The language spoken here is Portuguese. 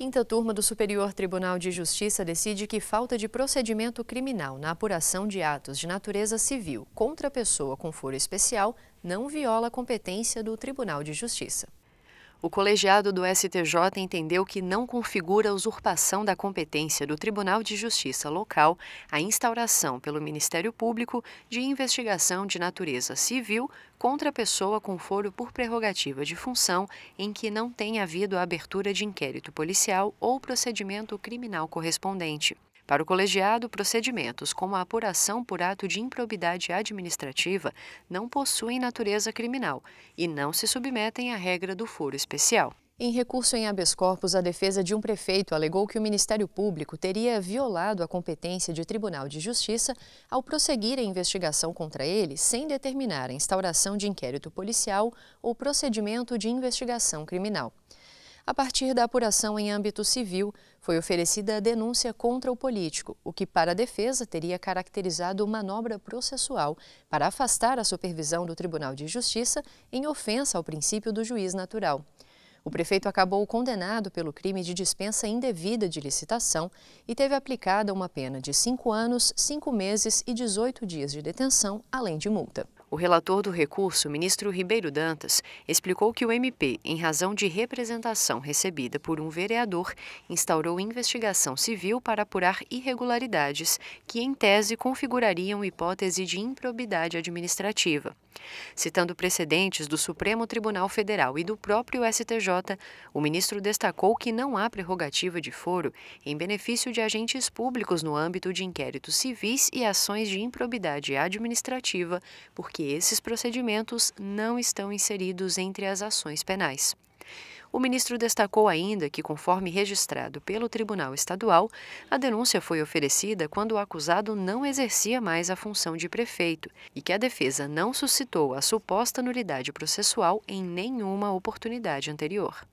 Quinta turma do Superior Tribunal de Justiça decide que falta de procedimento criminal na apuração de atos de natureza civil contra pessoa com foro especial não viola a competência do Tribunal de Justiça o colegiado do STJ entendeu que não configura usurpação da competência do Tribunal de Justiça local a instauração pelo Ministério Público de investigação de natureza civil contra pessoa com foro por prerrogativa de função em que não tenha havido abertura de inquérito policial ou procedimento criminal correspondente. Para o colegiado, procedimentos como a apuração por ato de improbidade administrativa não possuem natureza criminal e não se submetem à regra do foro especial. Em recurso em habeas corpus, a defesa de um prefeito alegou que o Ministério Público teria violado a competência de Tribunal de Justiça ao prosseguir a investigação contra ele sem determinar a instauração de inquérito policial ou procedimento de investigação criminal. A partir da apuração em âmbito civil, foi oferecida a denúncia contra o político, o que, para a defesa, teria caracterizado manobra processual para afastar a supervisão do Tribunal de Justiça em ofensa ao princípio do juiz natural. O prefeito acabou condenado pelo crime de dispensa indevida de licitação e teve aplicada uma pena de cinco anos, cinco meses e 18 dias de detenção, além de multa. O relator do recurso, ministro Ribeiro Dantas, explicou que o MP, em razão de representação recebida por um vereador, instaurou investigação civil para apurar irregularidades que, em tese, configurariam hipótese de improbidade administrativa. Citando precedentes do Supremo Tribunal Federal e do próprio STJ, o ministro destacou que não há prerrogativa de foro em benefício de agentes públicos no âmbito de inquéritos civis e ações de improbidade administrativa, porque que esses procedimentos não estão inseridos entre as ações penais. O ministro destacou ainda que, conforme registrado pelo Tribunal Estadual, a denúncia foi oferecida quando o acusado não exercia mais a função de prefeito e que a defesa não suscitou a suposta nulidade processual em nenhuma oportunidade anterior.